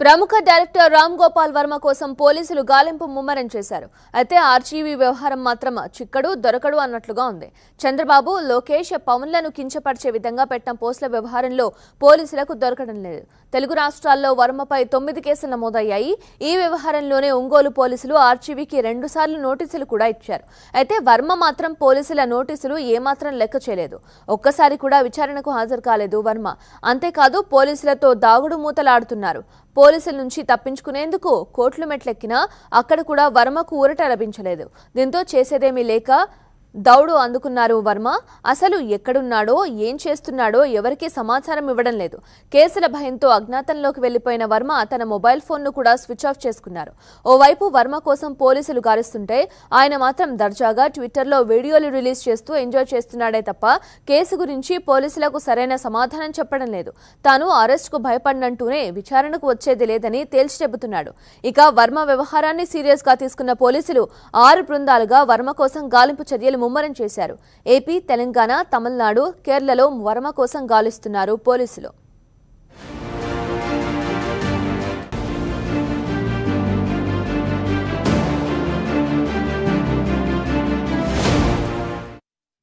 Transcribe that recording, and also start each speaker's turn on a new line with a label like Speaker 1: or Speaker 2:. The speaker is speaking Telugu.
Speaker 1: ప్రముఖ డైరెక్టర్ రామ్ గోపాల్ వర్మ కోసం పోలీసులు గాలింపు ముమ్మరం చేశారు అయితే ఆర్జీవీ వ్యవహారం మాత్రం చిక్కడు దొరకడు అన్నట్లుగా ఉంది చంద్రబాబు లోకేష్ పవన్లను కించపరిచే విధంగా పెట్టిన పోస్టుల వ్యవహారంలో పోలీసులకు దొరకడం లేదు తెలుగు రాష్ట్రాల్లో వర్మపై తొమ్మిది కేసులు నమోదయ్యాయి ఈ వ్యవహారంలోనే ఒంగోలు పోలీసులు ఆర్జీవీకి రెండుసార్లు నోటీసులు కూడా ఇచ్చారు అయితే వర్మ మాత్రం పోలీసుల నోటీసులు ఏమాత్రం లెక్క చేయలేదు ఒక్కసారి కూడా విచారణకు హాజరు కాలేదు వర్మ అంతేకాదు పోలీసులతో దాగుడు మూతలాడుతున్నారు పోలీసుల నుంచి తప్పించుకునేందుకు కోట్లు మెట్లెక్కినా అక్కడ కూడా వర్మకు ఊరట లభించలేదు దీంతో చేసేదేమీ లేక దౌడు అందుకున్నారు వర్మ అసలు ఎక్కడున్నాడో ఏం చేస్తున్నాడో ఎవరికీ సమాచారం ఇవ్వడం లేదు కేసుల భయంతో అజ్ఞాతంలోకి వెళ్లిపోయిన వర్మ తన మొబైల్ ఫోన్ను కూడా స్విచ్ ఆఫ్ చేసుకున్నారు ఓవైపు వర్మ కోసం పోలీసులు గారుస్తుంటే ఆయన మాత్రం దర్జాగా ట్విట్టర్లో వీడియోలు రిలీజ్ చేస్తూ ఎంజాయ్ చేస్తున్నాడే తప్ప కేసు గురించి పోలీసులకు సరైన సమాధానం చెప్పడం లేదు తాను అరెస్టుకు భయపడినంటూనే విచారణకు వచ్చేది లేదని తేల్చి చెబుతున్నాడు ఇక వర్మ వ్యవహారాన్ని సీరియస్గా తీసుకున్న పోలీసులు ఆరు బృందాలుగా వర్మ కోసం గాలింపు చర్యలు ముమ్మరం చేశారు ఏపీ తెలంగాణ తమిళనాడు కేరళలో వరమ కోసం గాలిస్తున్నారు పోలీసులు